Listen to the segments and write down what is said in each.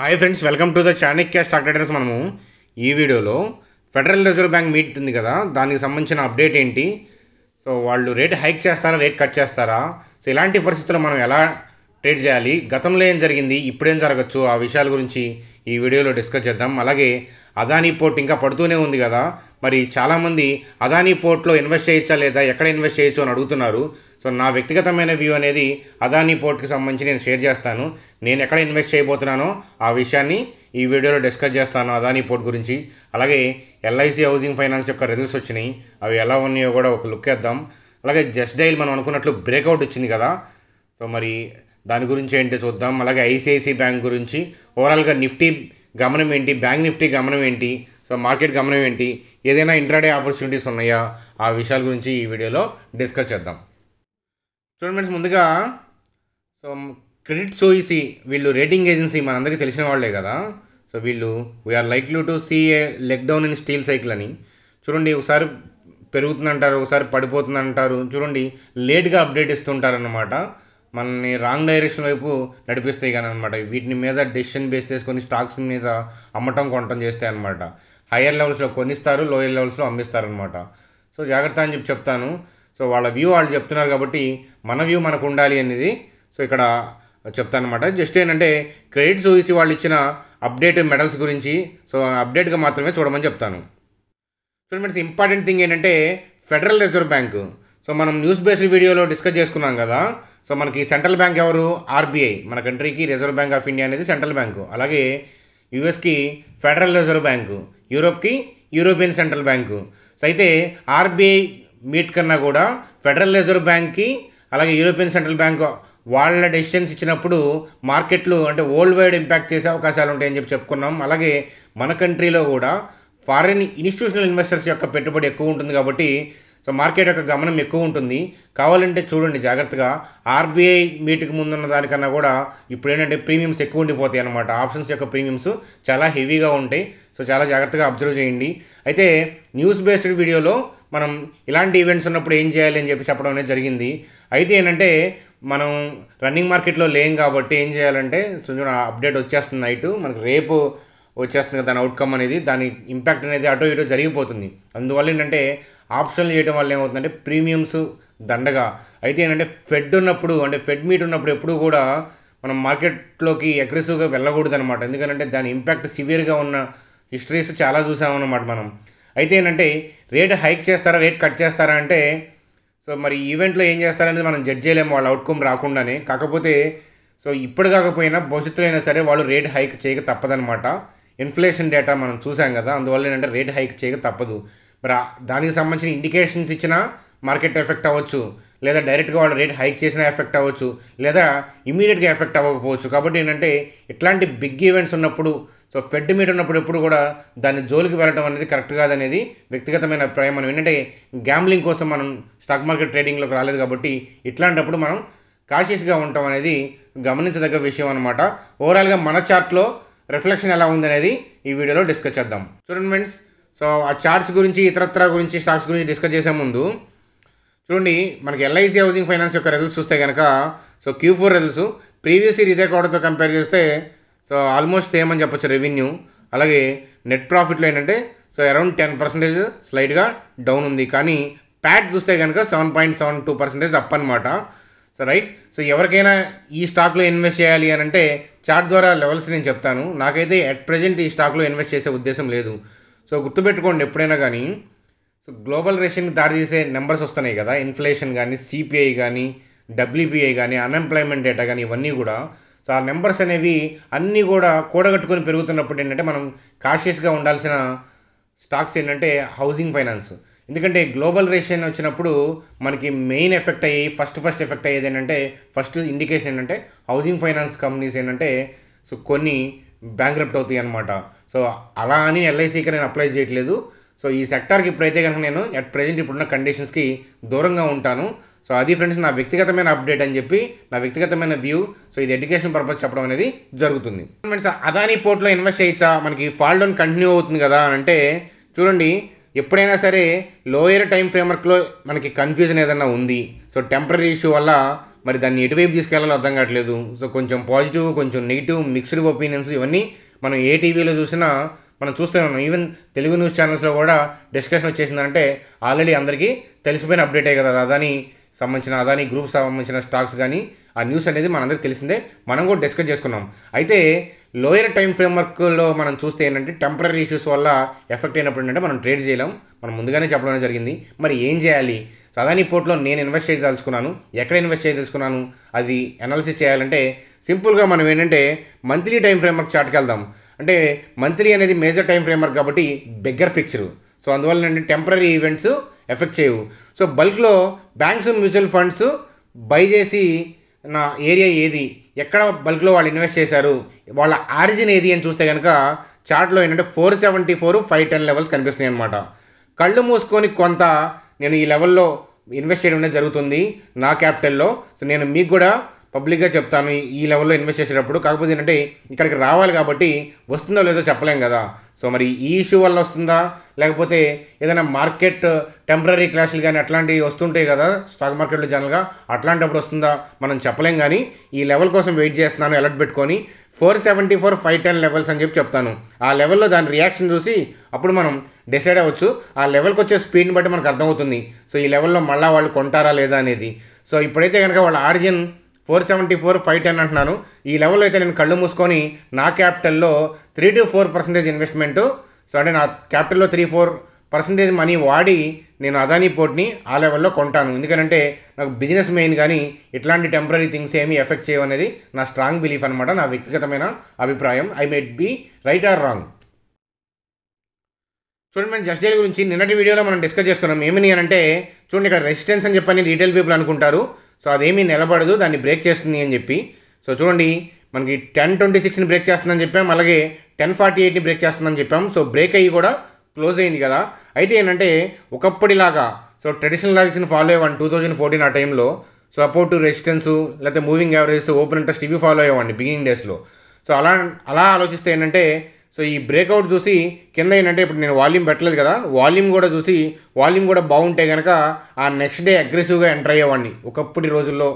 hi friends welcome to the Chanakya stock traders మనము ఈ వీడియోలో ఫెడరల్ రిజర్వ్ బ్యాంక్ మీట్ ఉంది కదా దానికి సంబంధించిన అప్డేట్ ఏంటి సో వాళ్ళు రేట్ హైక్ చేస్తారా రేట్ కట్ చేస్తారా సో ఇలాంటి పరిస్థితుల్లో మనం ఎలా ట్రేడ్ చేయాలి గతంలో ఏం జరిగింది ఇప్పుడేం జరగచ్చు ఆ విషయాల గురించి ఈ వీడియోలో డిస్కస్ చేద్దాం అలాగే అదానీ పోర్ట్ ఇంకా పడుతూనే ఉంది కదా మరి చాలామంది అదానీ పోర్ట్లో ఇన్వెస్ట్ చేయొచ్చా లేదా ఎక్కడ ఇన్వెస్ట్ చేయొచ్చు అని అడుగుతున్నారు సో నా వ్యక్తిగతమైన వ్యూ అనేది అదానీ పోర్ట్కి సంబంధించి నేను షేర్ చేస్తాను నేను ఎక్కడ ఇన్వెస్ట్ చేయబోతున్నానో ఆ విషయాన్ని ఈ వీడియోలో డిస్కస్ చేస్తాను అదానీ పోర్ట్ గురించి అలాగే ఎల్ఐసి హౌసింగ్ ఫైనాన్స్ యొక్క రిజల్ట్స్ వచ్చినాయి అవి ఎలా ఉన్నాయో కూడా ఒక లుక్ వేద్దాం అలాగే జస్ట్ డైల్ మనం అనుకున్నట్లు బ్రేక్అవుట్ వచ్చింది కదా సో మరి దాని గురించి ఏంటి చూద్దాం అలాగే ఐసిఐసి బ్యాంక్ గురించి ఓవరాల్గా నిఫ్టీ గమనం ఏంటి బ్యాంక్ నిఫ్టీ గమనం ఏంటి సో మార్కెట్ గమనం ఏంటి ఏదైనా ఇంట్రాడే ఆపర్చునిటీస్ ఉన్నాయా ఆ విషయాల గురించి ఈ వీడియోలో డిస్కస్ చేద్దాం చూడండి ఫ్రెండ్స్ ముందుగా సో క్రెడిట్ సోయిసి వీళ్ళు రేటింగ్ ఏజెన్సీ మనందరికీ తెలిసిన వాళ్ళే కదా సో వీళ్ళు we're likely to see a leg down in steel cycle అని చూడండి ఒకసారి పెరుగుతుందంటారు ఒకసారి పడిపోతుందంటారు చూడండి లేట్గా అప్డేట్ ఇస్తుంటారనమాట మనని రాంగ్ డైరెక్షన్ వైపు నడిపిస్తాయి కానీ అనమాట వీటిని మీద డెసిషన్ బేస్ చేసుకొని స్టాక్స్ మీద అమ్మటం కొనటం చేస్తాయి అనమాట హయ్యర్ లెవెల్స్లో కొనిస్తారు లోయర్ లెవెల్స్లో అమ్మిస్తారు అనమాట సో జాగ్రత్త అని చెప్పి చెప్తాను సో వాళ్ళ వ్యూ వాళ్ళు చెప్తున్నారు కాబట్టి మన వ్యూ మనకు ఉండాలి అనేది సో ఇక్కడ చెప్తానమాట జస్ట్ ఏంటంటే క్రెడిట్ చూసి వాళ్ళు ఇచ్చిన అప్డేట్ మెడల్స్ గురించి సో అప్డేట్గా మాత్రమే చూడమని చెప్తాను సో మీన్స్ ఇంపార్టెంట్ థింగ్ ఏంటంటే ఫెడరల్ రిజర్వ్ బ్యాంకు సో మనం న్యూస్ బేస్డ్ వీడియోలో డిస్కస్ చేసుకున్నాం కదా సో మనకి సెంట్రల్ బ్యాంక్ ఎవరు ఆర్బీఐ మన కంట్రీకి రిజర్వ్ బ్యాంక్ ఆఫ్ ఇండియా అనేది సెంట్రల్ బ్యాంకు అలాగే యూఎస్కి ఫెడరల్ రిజర్వ్ బ్యాంకు యూరోప్కి యూరోపియన్ సెంట్రల్ బ్యాంకు సో అయితే ఆర్బీఐ మీట్ కన్నా కూడా ఫెడరల్ రిజర్వ్ బ్యాంక్కి అలాగే యూరోపియన్ సెంట్రల్ బ్యాంక్ వాళ్ళ డెసిషన్స్ ఇచ్చినప్పుడు మార్కెట్లు అంటే వరల్డ్ వైడ్ ఇంపాక్ట్ చేసే అవకాశాలు ఉంటాయని చెప్పి చెప్పుకున్నాం అలాగే మన కంట్రీలో కూడా ఫారిన్ ఇన్స్టిట్యూషనల్ ఇన్వెస్టర్స్ యొక్క పెట్టుబడి ఎక్కువ ఉంటుంది కాబట్టి సో మార్కెట్ యొక్క గమనం ఎక్కువ ఉంటుంది కావాలంటే చూడండి జాగ్రత్తగా ఆర్బీఐ మీటింగ్ ముందున్న దానికన్నా కూడా ఇప్పుడు ఏంటంటే ప్రీమియమ్స్ ఎక్కువ ఉండిపోతాయి అనమాట ఆప్షన్స్ యొక్క ప్రీమియమ్స్ చాలా హెవీగా ఉంటాయి సో చాలా జాగ్రత్తగా అబ్జర్వ్ చేయండి అయితే న్యూస్ బేస్డ్ వీడియోలో మనం ఇలాంటి ఈవెంట్స్ ఉన్నప్పుడు ఏం చేయాలి అని చెప్పి చెప్పడం అనేది జరిగింది అయితే ఏంటంటే మనం రన్నింగ్ మార్కెట్లో లేం కాబట్టి ఏం చేయాలంటే చూడ అప్డేట్ వచ్చేస్తుంది నైట్ మనకు రేపు వచ్చేస్తుంది దాని అవుట్కమ్ అనేది దాని ఇంపాక్ట్ అనేది అటో ఇటో జరిగిపోతుంది అందువల్ల ఏంటంటే ఆప్షన్లు చేయడం వల్ల ఏమవుతుందంటే ప్రీమియమ్స్ దండగా అయితే ఏంటంటే ఫెడ్ ఉన్నప్పుడు అంటే ఫెడ్ మీట్ ఉన్నప్పుడు ఎప్పుడు కూడా మనం మార్కెట్లోకి అగ్రెసివ్గా వెళ్ళకూడదు అనమాట ఎందుకంటే దాని ఇంపాక్ట్ సివియర్గా ఉన్న హిస్టరీస్ చాలా చూసామన్నమాట మనం అయితే ఏంటంటే రేట్ హైక్ చేస్తారా రేట్ కట్ చేస్తారా అంటే సో మరి ఈవెంట్లో ఏం చేస్తారనేది మనం జడ్జ్ చేయలేము వాళ్ళ అవుట్కమ్ రాకుండానే కాకపోతే సో ఇప్పుడు కాకపోయినా భవిష్యత్తులో అయినా సరే వాళ్ళు రేట్ హైక్ చేయక తప్పదనమాట ఇన్ఫ్లేషన్ డేటా మనం చూసాం కదా అందువల్ల ఏంటంటే రేట్ హైక్ చేయక తప్పదు మరి దానికి సంబంధించిన ఇండికేషన్స్ ఇచ్చినా మార్కెట్ ఎఫెక్ట్ అవ్వచ్చు లేదా డైరెక్ట్గా వాళ్ళు రేట్ హైక్ చేసినా ఎఫెక్ట్ అవ్వచ్చు లేదా ఇమీడియట్గా ఎఫెక్ట్ అవ్వకపోవచ్చు కాబట్టి ఏంటంటే ఇట్లాంటి బిగ్ ఈవెంట్స్ ఉన్నప్పుడు సో ఫెడ్ మీట్ ఉన్నప్పుడు ఎప్పుడు కూడా దాన్ని జోలికి వెళ్ళడం అనేది కరెక్ట్ కాదనేది వ్యక్తిగతమైన అభిప్రాయం మనం ఏంటంటే గ్యాంబ్లింగ్ కోసం మనం స్టాక్ మార్కెట్ ట్రేడింగ్లోకి రాలేదు కాబట్టి ఇట్లాంటప్పుడు మనం కాషియస్గా ఉండటం అనేది గమనించదగ్గ విషయం అనమాట ఓవరాల్గా మన చార్ట్లో రిఫ్లెక్షన్ ఎలా ఉందనేది ఈ వీడియోలో డిస్కస్ చేద్దాం చూడండి ఫ్రెండ్స్ సో ఆ చార్ట్స్ గురించి ఇతరత్ర గురించి స్టాక్స్ గురించి డిస్కస్ చేసే ముందు చూడండి మనకి ఎల్ఐసి హౌసింగ్ ఫైనాన్స్ యొక్క రిజల్ట్స్ చూస్తే కనుక so Q four results previous year ఇదే కోడతో కంపేర్ చేస్తే సో ఆల్మోస్ట్ సేమ్ అని చెప్పొచ్చు రెవెన్యూ అలాగే నెట్ ప్రాఫిట్లో ఏంటంటే సో అరౌండ్ టెన్ పర్సెంటేజ్ స్లైడ్గా డౌన్ ఉంది కానీ ప్యాట్ చూస్తే కనుక seven point seven two percentage up అనమాట సో రైట్ సో ఎవరికైనా ఈ స్టాక్లో ఇన్వెస్ట్ చేయాలి అని అంటే చార్ట్ ద్వారా లెవెల్స్ నేను చెప్తాను నాకైతే అట్ ప్రజెంట్ ఈ స్టాక్లో ఇన్వెస్ట్ చేసే ఉద్దేశం లేదు సో గుర్తుపెట్టుకోండి ఎప్పుడైనా కానీ సో గ్లోబల్ రెషన్కి దారితీసే నెంబర్స్ వస్తున్నాయి కదా ఇన్ఫ్లేషన్ కానీ సిపిఐ కానీ డబ్ల్యూపీఐ కానీ అన్ఎంప్లాయ్మెంట్ డేటా కానీ ఇవన్నీ కూడా సో ఆ నెంబర్స్ అనేవి అన్నీ కూడా కూడగట్టుకొని పెరుగుతున్నప్పుడు ఏంటంటే మనం కాషియస్గా ఉండాల్సిన స్టాక్స్ ఏంటంటే హౌసింగ్ ఫైనాన్స్ ఎందుకంటే గ్లోబల్ రేషన్ వచ్చినప్పుడు మనకి మెయిన్ ఎఫెక్ట్ అయ్యి ఫస్ట్ ఫస్ట్ ఎఫెక్ట్ అయ్యేది ఏంటంటే ఫస్ట్ ఇండికేషన్ ఏంటంటే హౌసింగ్ ఫైనాన్స్ కంపెనీస్ ఏంటంటే సో కొన్ని రప్ట్ అవుతాయి అనమాట సో అలా అని ఎల్ఐసికి నేను అప్లై చేయట్లేదు సో ఈ సెక్టార్కి ఇప్పుడైతే కనుక నేను అట్ ప్రజెంట్ ఇప్పుడున్న కండిషన్స్కి దూరంగా ఉంటాను సో అది ఫ్రెండ్స్ నా వ్యక్తిగతమైన అప్డేట్ అని చెప్పి నా వ్యక్తిగతమైన వ్యూ సో ఇది ఎడ్యుకేషన్ పర్పస్ చెప్పడం అనేది జరుగుతుంది ఫ్రెండ్స్ అదానీ పోర్ట్లో ఇన్వెస్ట్ చేయొచ్చా మనకి ఫాల్ డౌన్ కంటిన్యూ అవుతుంది కదా అని అంటే చూడండి ఎప్పుడైనా సరే లోయర్ టైం ఫ్రేమ్వర్క్లో మనకి కన్ఫ్యూజన్ ఏదైనా ఉంది సో టెంపరీ ఇష్యూ వల్ల మరి దాన్ని ఎటువైపు తీసుకెళ్లాలో అర్థం కావట్లేదు సో కొంచెం పాజిటివ్ కొంచెం నెగిటివ్ మిక్స్డ్ ఒపీనియన్స్ ఇవన్నీ మనం ఏ టీవీలో చూసినా మనం చూస్తూనే ఉన్నాం ఈవెన్ తెలుగు న్యూస్ ఛానల్స్లో కూడా డిస్కషన్ వచ్చేసిందంటే ఆల్రెడీ అందరికీ తెలిసిపోయిన అప్డేటే కదా అదని సంబంధించిన అదాని గ్రూప్ సంబంధించిన స్టాక్స్ కానీ ఆ న్యూస్ అనేది మనందరికీ తెలిసిందే మనం కూడా డిస్కస్ చేసుకున్నాం అయితే లోయర్ టైం ఫ్రేమ్వర్క్లో మనం చూస్తే ఏంటంటే టెంపరీ ఇష్యూస్ వల్ల ఎఫెక్ట్ అయినప్పుడు ఏంటంటే మనం ట్రేడ్ చేయలేం మనం ముందుగానే చెప్పడం జరిగింది మరి ఏం చేయాలి సదాని పోర్ట్లో నేను ఇన్వెస్ట్ చేయదలుచుకున్నాను ఎక్కడ ఇన్వెస్ట్ చేయదలుచుకున్నాను అది అనాలిసిస్ చేయాలంటే సింపుల్గా మనం ఏంటంటే మంత్లీ టైం ఫ్రేమ్వర్క్ చాట్కి వెళ్దాం అంటే మంత్లీ అనేది మేజర్ టైం ఫ్రేమ్వర్క్ కాబట్టి బిగ్గర్ పిక్చర్ సో అందువల్ల ఏంటంటే టెంపరీ ఈవెంట్స్ ఎఫెక్ట్ చేయవు సో బల్క్లో బ్యాంక్స్ మ్యూచువల్ ఫండ్స్ బై చేసి నా ఏరియా ఏది ఎక్కడ బల్క్లో వాళ్ళు ఇన్వెస్ట్ చేశారు వాళ్ళ ఆరిజిన్ ఏది అని చూస్తే కనుక చార్ట్లో ఏంటంటే four seventy four five ten levels కనిపిస్తున్నాయి అనమాట కళ్ళు మూసుకొని కొంత నేను ఈ లెవెల్లో ఇన్వెస్ట్ చేయడం అనేది జరుగుతుంది నా క్యాపిటల్లో సో నేను మీకు కూడా పబ్లిక్గా చెప్తాను ఈ లెవెల్లో ఇన్వెస్ట్ చేసేటప్పుడు కాకపోతే ఏంటంటే ఇక్కడికి రావాలి కాబట్టి వస్తుందో లేదో చెప్పలేం కదా సో మరి ఈ ఇష్యూ వల్ల వస్తుందా లేకపోతే ఏదైనా మార్కెట్ టెంపరీ క్లాషులు కానీ అట్లాంటివి వస్తుంటాయి కదా స్టాక్ మార్కెట్లో జనరల్గా అట్లాంటప్పుడు వస్తుందా మనం చెప్పలేం కానీ ఈ లెవెల్ కోసం వెయిట్ చేస్తున్నాను అలర్ట్ పెట్టుకొని four seventy four five ten levels అని చెప్పి చెప్తాను ఆ లెవెల్లో దాని రియాక్షన్ చూసి అప్పుడు మనం డిసైడ్ అవ్వచ్చు ఆ లెవెల్కి వచ్చే స్పీడ్ని బట్టి మనకు అర్థమవుతుంది సో ఈ లెవెల్లో మళ్ళీ వాళ్ళు కొంటారా లేదా అనేది సో ఇప్పుడైతే కనుక వాళ్ళ origin four seventy four five ten అంటున్నాను ఈ లెవెల్లో అయితే నేను కళ్ళు మూసుకొని నా క్యాపిటల్లో three to four percentage investment so అంటే నా క్యాపిటల్లో త్రీ ఫోర్ పర్సంటేజ్ మనీ వాడి నేను అదానీ పోర్ట్ని ఆ లెవెల్లో కొంటాను ఎందుకంటే నాకు బిజినెస్ మెయిన్ కానీ ఇట్లాంటి టెంపరీ థింగ్స్ ఏమీ ఎఫెక్ట్ అనేది నా స్ట్రాంగ్ బిలీఫ్ అనమాట నా వ్యక్తిగతమైన అభిప్రాయం I might be right or wrong చూడండి మనం జస్ట్ గురించి నిన్నటి వీడియోలో మనం డిస్కస్ చేసుకున్నాం ఏమని అంటే చూడండి ఇక్కడ రెసిస్టెన్స్ అని చెప్పని రీటైల్ పీపుల్ అనుకుంటారు సో అదేమీ నిలబడదు దాన్ని బ్రేక్ చేస్తుంది అని చెప్పి సో చూడండి మనకి టెన్ ట్వంటీ సిక్స్ని బ్రేక్ చేస్తుందని చెప్పాం అలాగే టెన్ ఫార్టీ ఎయిట్ని బ్రేక్ చేస్తుందని చెప్పాం సో బ్రేక్ అయ్యి కూడా క్లోజ్ అయింది కదా అయితే ఏంటంటే ఒకప్పటిలాగా సో ట్రెడిషనల్ లాజిక్స్ని ఫాలో అయ్యేవాడి టూ థౌజండ్ ఫోర్టీన్ ఆ టైంలో సపోర్ట్ రెసిస్టెన్స్ లేకపోతే మూవింగ్ యావరేజ్ ఓపెన్ ఇంట్రెస్ట్ ఇవి ఫాలో అయ్యేవాడిని బిగినింగ్ డేస్లో సో అలా అలా ఆలోచిస్తే ఏంటంటే సో ఈ బ్రేక్అవుట్ చూసి కింద ఏంటంటే ఇప్పుడు నేను వాల్యూమ్ పెట్టలేదు కదా వాల్యూమ్ కూడా చూసి వాల్యూమ్ కూడా బాగుంటే కనుక ఆ నెక్స్ట్ డే అగ్రెసివ్గా ఎంటర్ అయ్యేవాడిని ఒకప్పటి రోజుల్లో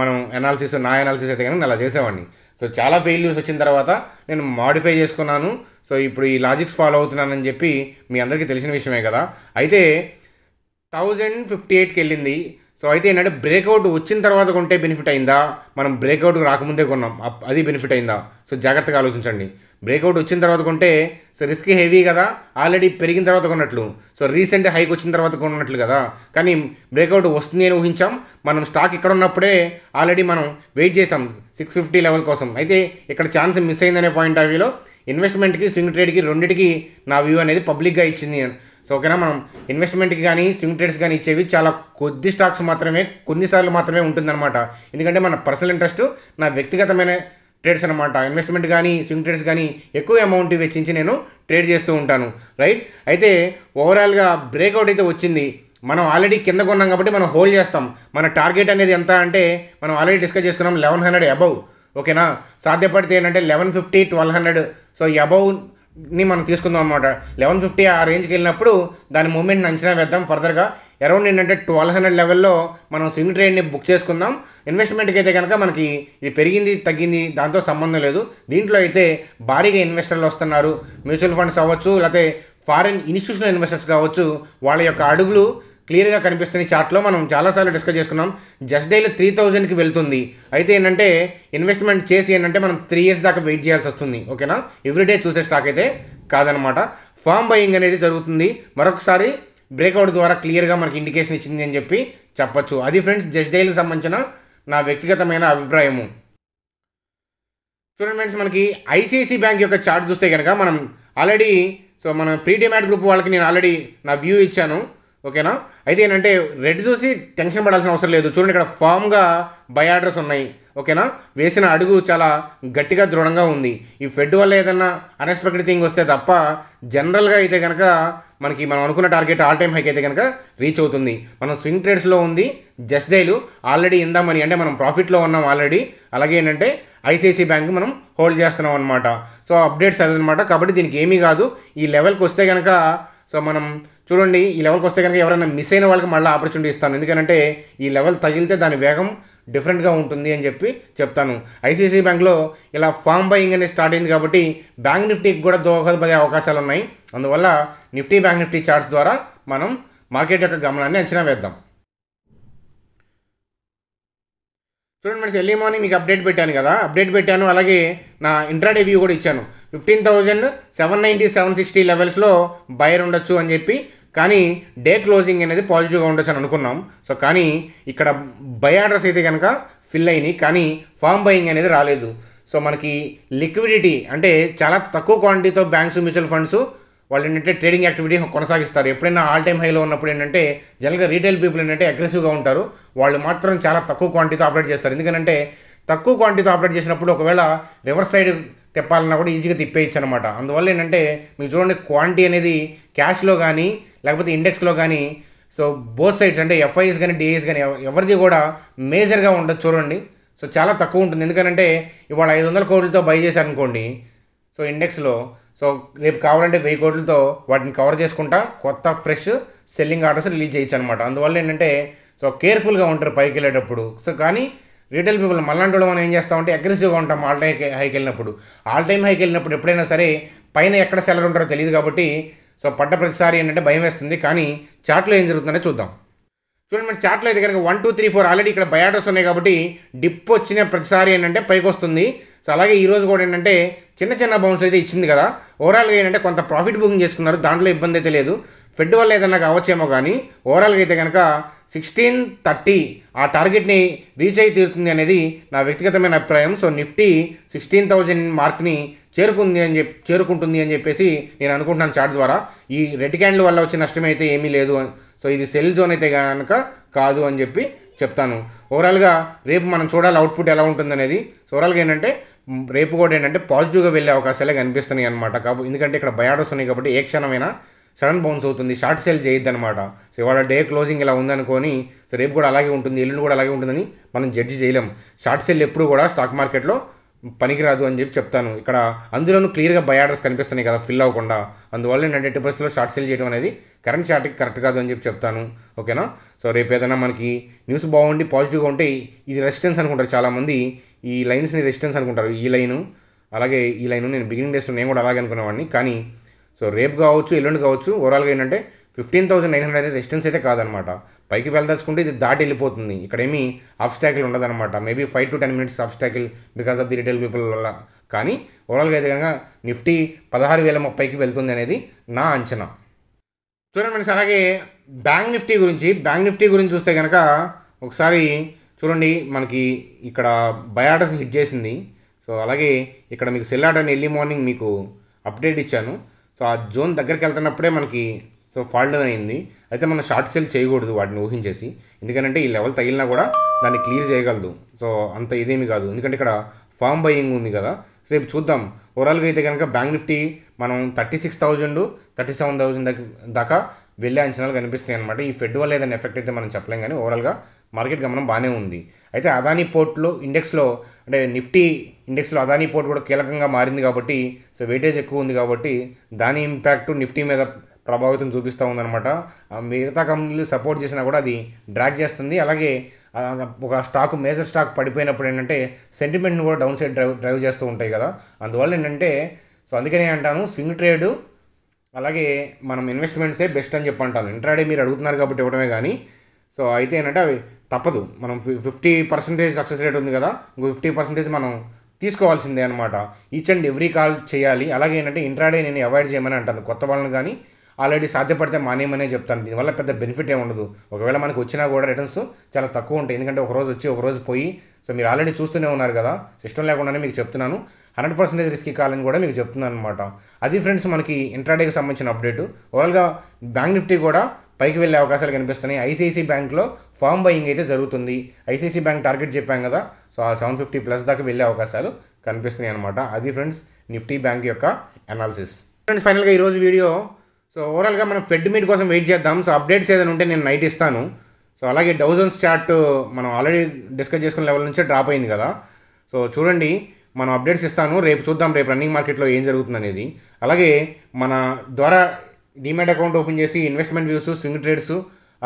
మనం ఎనాలిసిస్ నా ఎనాలిసిస్ అయితే కనుక అలా చేసేవాడిని సో చాలా ఫెయిల్యూర్స్ వచ్చిన తర్వాత నేను మాడిఫై చేసుకున్నాను సో ఇప్పుడు ఈ లాజిక్స్ ఫాలో అవుతున్నానని చెప్పి మీ అందరికీ తెలిసిన విషయమే కదా అయితే థౌజండ్ ఫిఫ్టీ ఎయిట్కి వెళ్ళింది సో అయితే ఏంటంటే బ్రేక్అవుట్ వచ్చిన తర్వాత కొంటే బెనిఫిట్ అయిందా మనం బ్రేక్అవుట్ రాకముందే కొన్నాం అది బెనిఫిట్ అయిందా సో జాగ్రత్తగా ఆలోచించండి బ్రేక్అవుట్ వచ్చిన తర్వాత కొంటే సో రిస్క్ హెవీ కదా ఆల్రెడీ పెరిగిన తర్వాత కొన్నట్లు సో రీసెంట్ హైక్ వచ్చిన తర్వాత కొన్నట్లు కదా కానీ బ్రేక్అవుట్ వస్తుంది అని ఊహించాం మనం స్టాక్ ఇక్కడ ఉన్నప్పుడే ఆల్రెడీ మనం వెయిట్ చేసాం సిక్స్ ఫిఫ్టీ లెవెల్ కోసం అయితే ఇక్కడ ఛాన్స్ మిస్ అయిందనే పాయింట్ ఆఫ్ వ్యూలో ఇన్వెస్ట్మెంట్కి స్వింగ్ ట్రేడ్కి రెండింటికి నా వ్యూ అనేది పబ్లిక్గా ఇచ్చింది సో ఓకేనా మనం ఇన్వెస్ట్మెంట్కి కానీ స్వింగ్ ట్రేడ్స్ కానీ ఇచ్చేవి చాలా కొద్ది స్టాక్స్ మాత్రమే కొన్నిసార్లు మాత్రమే ఉంటుందన్నమాట ఎందుకంటే మన పర్సనల్ ఇంట్రెస్ట్ నా వ్యక్తిగతమైన ట్రేడ్స్ అనమాట ఇన్వెస్ట్మెంట్ కానీ స్వింగ్ ట్రేడ్స్ కానీ ఎక్కువ అమౌంట్ వెచ్చించి నేను ట్రేడ్ చేస్తూ ఉంటాను రైట్ అయితే ఓవరాల్గా బ్రేక్అవుట్ అయితే వచ్చింది మనం ఆల్రెడీ కింద కొన్నాం కాబట్టి మనం హోల్డ్ చేస్తాం మన టార్గెట్ అనేది ఎంత అంటే మనం ఆల్రెడీ డిస్కస్ చేసుకున్నాం లెవెన్ హండ్రెడ్ అబవ్ ఓకేనా సాధ్యపడితే ఏంటంటే eleven fifty twelve hundred so above ని మనం తీసుకుందాం అనమాట లెవెన్ ఫిఫ్టీ ఆ రేంజ్కి వెళ్ళినప్పుడు దాని మూమెంట్ని అంచనా వేద్దాం ఫర్దర్గా అరౌండ్ ఏంటంటే ట్వెల్వ్ హండ్రెడ్ లెవెల్లో మనం స్వింగ్ ట్రేడ్ని బుక్ చేసుకుందాం ఇన్వెస్ట్మెంట్కి అయితే కనుక మనకి ఇది పెరిగింది తగ్గింది దాంతో సంబంధం లేదు దీంట్లో అయితే భారీగా ఇన్వెస్టర్లు వస్తున్నారు మ్యూచువల్ ఫండ్స్ అవ్వచ్చు లేకపోతే ఫారిన్ ఇన్స్టిట్యూషనల్ ఇన్వెస్టర్స్ కావచ్చు వాళ్ళ యొక్క అడుగులు క్లియర్గా కనిపిస్తుంది చార్ట్లో మనం చాలాసార్లు డిస్కస్ చేసుకున్నాం జస్ట్ డైలీ త్రీ థౌజండ్కి వెళ్తుంది అయితే ఏంటంటే ఇన్వెస్ట్మెంట్ చేసి ఏంటంటే మనం త్రీ ఇయర్స్ దాకా వెయిట్ చేయాల్సి వస్తుంది ఓకేనా ఎవ్రీడే చూసే స్టాక్ అయితే కాదనమాట ఫామ్ బయింగ్ అనేది జరుగుతుంది మరొకసారి బ్రేక్అవుట్ ద్వారా క్లియర్గా మనకి ఇండికేషన్ ఇచ్చింది అని చెప్పి చెప్పచ్చు అది ఫ్రెండ్స్ జస్ట్ డైలీకి సంబంధించిన నా వ్యక్తిగతమైన అభిప్రాయము చూడండి ఫ్రెండ్స్ మనకి ఐసిఐసి బ్యాంక్ యొక్క చార్ట్ చూస్తే కనుక మనం ఆల్రెడీ సో మనం ఫ్రీ డిమాట్ గ్రూప్ వాళ్ళకి నేను ఆల్రెడీ నా వ్యూ ఇచ్చాను ఓకేనా అయితే ఏంటంటే రెడ్ చూసి టెన్షన్ పడాల్సిన అవసరం లేదు చూడండి ఇక్కడ ఫామ్గా బై ఆర్డర్స్ ఉన్నాయి ఓకేనా వేసిన అడుగు చాలా గట్టిగా దృఢంగా ఉంది ఈ ఫెడ్ వల్ల ఏదన్నా అన్ఎక్స్పెక్టెడ్ థింగ్ వస్తే తప్ప జనరల్గా అయితే కనుక మనకి మనం అనుకున్న టార్గెట్ ఆల్ టైమ్ హైక్ అయితే కనుక రీచ్ అవుతుంది మనం స్వింగ్ ట్రేడ్స్లో ఉంది జస్ట్ డైలు ఆల్రెడీ ఇందామని అంటే మనం ప్రాఫిట్లో ఉన్నాం ఆల్రెడీ అలాగే ఏంటంటే ఐసిఐసి బ్యాంక్ మనం హోల్డ్ చేస్తున్నాం అనమాట సో అప్డేట్స్ అదనమాట కాబట్టి దీనికి ఏమీ కాదు ఈ లెవెల్కి వస్తే కనుక సో మనం చూడండి ఈ లెవెల్కి వస్తే కనుక ఎవరైనా మిస్ అయిన వాళ్ళకి మళ్ళీ ఆపర్చునిటీ ఇస్తాను ఎందుకంటే ఈ లెవెల్ తగిలితే దాని వేగం డిఫరెంట్గా ఉంటుంది అని చెప్పి చెప్తాను ఐసీసీ బ్యాంక్లో ఇలా ఫామ్ బయింగ్ అనేది స్టార్ట్ అయింది కాబట్టి బ్యాంక్ నిఫ్టీకి కూడా దోహదపడే అవకాశాలు ఉన్నాయి అందువల్ల నిఫ్టీ బ్యాంక్ నిఫ్టీ చార్ట్స్ ద్వారా మనం మార్కెట్ యొక్క గమనాన్ని అంచనా వేద్దాం చూడండి ఫ్రెండ్స్ ఎర్లీ మార్నింగ్ మీకు అప్డేట్ పెట్టాను కదా అప్డేట్ పెట్టాను అలాగే నా ఇంట్రాడే వ్యూ కూడా ఇచ్చాను fifteen thousand seven ninety seven sixty లెవెల్స్లో బయర్ ఉండొచ్చు అని చెప్పి కానీ డే క్లోజింగ్ అనేది పాజిటివ్గా ఉండొచ్చు అని అనుకున్నాం సో కానీ ఇక్కడ బై ఆర్డర్స్ అయితే కనుక ఫిల్ అయినాయి కానీ ఫామ్ బయింగ్ అనేది రాలేదు సో మనకి లిక్విడిటీ అంటే చాలా తక్కువ క్వాంటిటీతో బ్యాంక్స్ మ్యూచువల్ ఫండ్స్ వాళ్ళు ఏంటంటే ట్రేడింగ్ యాక్టివిటీ కొనసాగిస్తారు ఎప్పుడైనా ఆల్ టైమ్ హైలో ఉన్నప్పుడు ఏంటంటే జనరల్గా రీటైల్ పీపుల్ ఏంటంటే అగ్రెసివ్గా ఉంటారు వాళ్ళు మాత్రం చాలా తక్కువ క్వాంటిటీతో ఆపరేట్ చేస్తారు ఎందుకంటే తక్కువ క్వాంటిటీతో ఆపరేట్ చేసినప్పుడు ఒకవేళ రివర్స్ సైడ్ తెప్పాలన్నా కూడా ఈజీగా తిప్పేయచ్చు అనమాట అందువల్ల ఏంటంటే మీరు చూడండి క్వాంటిటీ అనేది క్యాష్లో కానీ లేకపోతే ఇండెక్స్లో కానీ సో బోత్ సైడ్స్ అంటే ఎఫ్ఐఎస్ కానీ డిఐఎస్ కానీ ఎవరిది కూడా మేజర్గా ఉండదు చూడండి సో చాలా తక్కువ ఉంటుంది ఎందుకంటే ఇవాళ ఐదు వందల కోట్లతో బై చేశారనుకోండి సో ఇండెక్స్లో సో రేపు కావాలంటే వెయ్యి కోట్లతో వాటిని కవర్ చేసుకుంటా కొత్త ఫ్రెష్ సెల్లింగ్ ఆర్డర్స్ రిలీజ్ చేయొచ్చు అనమాట అందువల్ల ఏంటంటే సో కేర్ఫుల్గా ఉంటారు పైకి వెళ్ళేటప్పుడు సో కానీ రీటైల్ పీపుల్ మళ్ళాంటి మనం ఏం చేస్తామంటే అగ్రెసివ్గా ఉంటాం ఆల్ టైం హైకి వెళ్ళినప్పుడు ఆల్ టైం హైకి వెళ్ళినప్పుడు ఎప్పుడైనా సరే పైన ఎక్కడ సెలర్ ఉంటారో తెలియదు కాబట్టి సో పడ్డ ప్రతిసారి ఏంటంటే భయం వేస్తుంది కానీ చార్ట్లో ఏం జరుగుతుందనే చూద్దాం చూడండి మన చార్ట్లో అయితే కనుక one two three four already ఇక్కడ బయాటర్స్ ఉన్నాయి కాబట్టి డిప్ వచ్చిన ప్రతిసారి ఏంటంటే పైకి వస్తుంది సో అలాగే ఈరోజు కూడా ఏంటంటే చిన్న చిన్న బౌన్స్ అయితే ఇచ్చింది కదా ఓవరాల్గా ఏంటంటే కొంత ప్రాఫిట్ బుకింగ్ చేసుకున్నారు దాంట్లో ఇబ్బంది అయితే లేదు ఫెడ్ వల్ల ఏదైనా కావచ్చేమో కానీ ఓవరాల్గా అయితే కనుక సిక్స్టీన్ థర్టీ ఆ టార్గెట్ని రీచ్ అయి తీరుతుంది అనేది నా వ్యక్తిగతమైన అభిప్రాయం సో నిఫ్టీ సిక్స్టీన్ థౌజండ్ మార్క్ని చేరుకుంది అని చెప్పి చేరుకుంటుంది అని చెప్పేసి నేను అనుకుంటున్నాను చార్ట్ ద్వారా ఈ రెడ్ క్యాండిల్ వల్ల వచ్చే నష్టం అయితే ఏమీ లేదు సో ఇది సెల్ జోన్ అయితే కనుక కాదు అని చెప్పి చెప్తాను ఓవరాల్గా రేపు మనం చూడాలి అవుట్పుట్ ఎలా ఉంటుందనేది సో ఓవరాల్గా ఏంటంటే రేపు కూడా ఏంటంటే పాజిటివ్గా వెళ్ళే అవకాశాలే కనిపిస్తున్నాయి అనమాట కాబట్టి ఎందుకంటే ఇక్కడ బయాడోస్ ఉన్నాయి కాబట్టి ఏ క్షణమైనా సడన్ బౌన్స్ అవుతుంది షార్ట్ సేల్ చేయొద్దు అనమాట సో ఇవాళ డే క్లోజింగ్ ఇలా ఉందనుకొని సో రేపు కూడా అలాగే ఉంటుంది ఎల్లుండి కూడా అలాగే ఉంటుందని మనం జడ్జి చేయలేం షార్ట్ సేల్ ఎప్పుడు కూడా స్టాక్ మార్కెట్లో పనికిరాదు అని చెప్పి చెప్తాను ఇక్కడ అందులోనూ క్లియర్గా బై ఆర్డర్స్ కనిపిస్తున్నాయి కదా ఫిల్ అవ్వకుండా అందువల్ల ఏంటంటే ఎట్టి పరిస్థితుల్లో షార్ట్ సెల్ చేయడం అనేది కరెంట్ షార్ట్కి కరెక్ట్ కాదు అని చెప్పి చెప్తాను ఓకేనా సో రేపు ఏదైనా మనకి న్యూస్ బాగుండి పాజిటివ్గా ఉంటే ఇది రెసిస్టెన్స్ అనుకుంటారు చాలామంది ఈ లైన్స్ని రెసిస్టెన్స్ అనుకుంటారు ఈ లైను అలాగే ఈ లైను నేను బిగినింగ్ డేస్లో నేను కూడా అలాగే అనుకునేవాడిని కానీ సో రేపు కావచ్చు ఎల్లుండి కావచ్చు ఓవరాల్గా ఏంటంటే ఫిఫ్టీన్ థౌసండ్ నైన్ హండ్రెడ్ అయితే రెసిస్టెన్స్ అయితే కాదనమాట పైకి వెళ్ళదలుచుకుంటే ఇది దాటి వెళ్ళిపోతుంది ఇక్కడ ఏమీ అబ్స్టాకిల్ ఉండదనమాట maybe five to ten minutes obstacle because of the retail people వల్ల కానీ ఓవరాల్గా అయితే కనుక నిఫ్టీ పదహారు వేల ముప్పైకి వెళ్తుంది అనేది నా అంచనా చూడండి ఫ్రెండ్స్ అలాగే బ్యాంక్ నిఫ్టీ గురించి బ్యాంక్ నిఫ్టీ గురించి చూస్తే కనుక ఒకసారి చూడండి మనకి ఇక్కడ బై ఆర్డర్స్ హిట్ చేసింది సో అలాగే ఇక్కడ మీకు సెల్ ఆర్డర్ని ఎర్లీ మార్నింగ్ మీకు అప్డేట్ ఇచ్చాను సో ఆ జోన్ దగ్గరికి వెళ్తున్నప్పుడే మనకి సో ఫాల్ట్ అయింది అయితే మనం షార్ట్ సెల్ చేయకూడదు వాటిని ఊహించేసి ఎందుకంటే ఈ లెవెల్ తగిలినా కూడా దాన్ని క్లియర్ చేయగలదు సో అంత ఇదేమి కాదు ఎందుకంటే ఇక్కడ ఫామ్ బయింగ్ ఉంది కదా రేపు చూద్దాం ఓవరాల్గా అయితే కనుక బ్యాంక్ నిఫ్టీ మనం thirty six thousand thirty seven thousand దాకా వెళ్ళే అంచనాలు కనిపిస్తాయి అనమాట ఈ ఫెడ్ వల్ల ఏదైనా ఎఫెక్ట్ అయితే మనం చెప్పలేం కానీ ఓవరాల్గా మార్కెట్ గమనం బాగానే ఉంది అయితే అదానీ పోర్ట్లో ఇండెక్స్లో అంటే నిఫ్టీ ఇండెక్స్లో అదానీ పోర్ట్ కూడా కీలకంగా మారింది కాబట్టి సో వెయిటేజ్ ఎక్కువ ఉంది కాబట్టి దాని ఇంపాక్ట్ నిఫ్టీ మీద ప్రభావితం చూపిస్తూ ఉందనమాట మిగతా కంపెనీలు సపోర్ట్ చేసినా కూడా అది డ్రాక్ చేస్తుంది అలాగే ఒక స్టాక్ మేజర్ స్టాక్ పడిపోయినప్పుడు ఏంటంటే సెంటిమెంట్ని కూడా డౌన్ సైడ్ డ్రైవ్ డ్రైవ్ చేస్తూ ఉంటాయి కదా అందువల్ల ఏంటంటే సో అందుకనే అంటాను స్వింగ్ ట్రేడ్ అలాగే మనం ఇన్వెస్ట్మెంట్సే బెస్ట్ అని చెప్పి అంటాను ఇంట్రాడే మీరు అడుగుతున్నారు కాబట్టి ఇవ్వడమే కానీ సో అయితే ఏంటంటే అవి తప్పదు మనం ఫిఫ్టీ పర్సెంటేజ్ సక్సెస్ రేట్ ఉంది కదా ఇంకో ఫిఫ్టీ పర్సెంటేజ్ మనం తీసుకోవాల్సిందే అనమాట ఈచ్ అండ్ ఎవ్రీ కాల్ చేయాలి అలాగే ఏంటంటే ఇంట్రాడే నేను అవాయిడ్ చేయమని అంటాను కొత్త వాళ్ళని కానీ ఆల్రెడీ సాధ్యపడితే మానేయమనే చెప్తాను దీనివల్ల పెద్ద బెనిఫిట్ ఏమి ఉండదు ఒకవేళ మనకు వచ్చినా కూడా రిటర్న్స్ చాలా తక్కువ ఉంటాయి ఎందుకంటే ఒకరోజు వచ్చి ఒకరోజు పోయి సో మీరు ఆల్రెడీ చూస్తూనే ఉన్నారు కదా సిస్టమ్ లేకుండానే మీకు చెప్తున్నాను హండ్రెడ్ పర్సెంటేజ్ రిస్క్ కాలని కూడా మీకు చెప్తున్నాను అనమాట అది ఫ్రెండ్స్ మనకి ఇంట్రాడేకి సంబంధించిన అప్డేట్ ఓవరాల్గా బ్యాంక్ నిఫ్టీ కూడా పైకి వెళ్ళే అవకాశాలు కనిపిస్తున్నాయి ఐసీఐసీ బ్యాంక్లో ఫామ్ బయింగ్ అయితే జరుగుతుంది ఐసీఐసీ బ్యాంక్ టార్గెట్ చెప్పాం కదా సో ఆ సెవెన్ ఫిఫ్టీ ప్లస్ దాకా వెళ్ళే అవకాశాలు కనిపిస్తున్నాయి అనమాట అది ఫ్రెండ్స్ నిఫ్టీ బ్యాంక్ యొక్క అనాలిసిస్ ఫ్రెండ్స్ ఫైనల్గా ఈరోజు వీడియో సో ఓవరాల్గా మనం ఫెడ్ మీట్ కోసం వెయిట్ చేద్దాం సో అప్డేట్స్ ఏదైనా ఉంటే నేను నైట్ ఇస్తాను సో అలాగే డౌజన్స్ చార్ట్ మనం ఆల్రెడీ డిస్కస్ చేసుకున్న లెవెల్ నుంచే డ్రాప్ అయింది కదా సో చూడండి మనం అప్డేట్స్ ఇస్తాను రేపు చూద్దాం రేపు రన్నింగ్ మార్కెట్లో ఏం జరుగుతుంది అనేది అలాగే మన ద్వారా డిమాట్ అకౌంట్ ఓపెన్ చేసి ఇన్వెస్ట్మెంట్ వ్యూస్ స్వింగ్ ట్రేడ్స్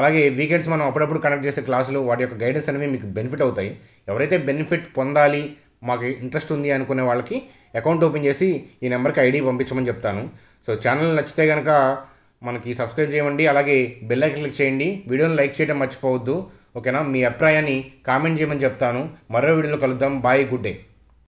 అలాగే వీకెండ్స్ మనం అప్పుడప్పుడు కనెక్ట్ చేసే క్లాసులు వాటి యొక్క గైడెన్స్ అనేవి మీకు బెనిఫిట్ అవుతాయి ఎవరైతే బెనిఫిట్ పొందాలి మాకు ఇంట్రెస్ట్ ఉంది అనుకునే వాళ్ళకి అకౌంట్ ఓపెన్ చేసి ఈ నెంబర్కి ఐడి పంపించమని చెప్తాను సో ఛానల్ నచ్చితే కనుక మనకి సబ్స్క్రైబ్ చేయండి అలాగే బెల్ ఐకన్ క్లిక్ చేయండి వీడియోని లైక్ చేయడం మర్చిపోవద్దు ఓకేనా మీ అభిప్రాయాన్ని కామెంట్ చేయమని చెప్తాను మరో వీడియోలో కలుద్దాం బాయ్ గుడ్ డే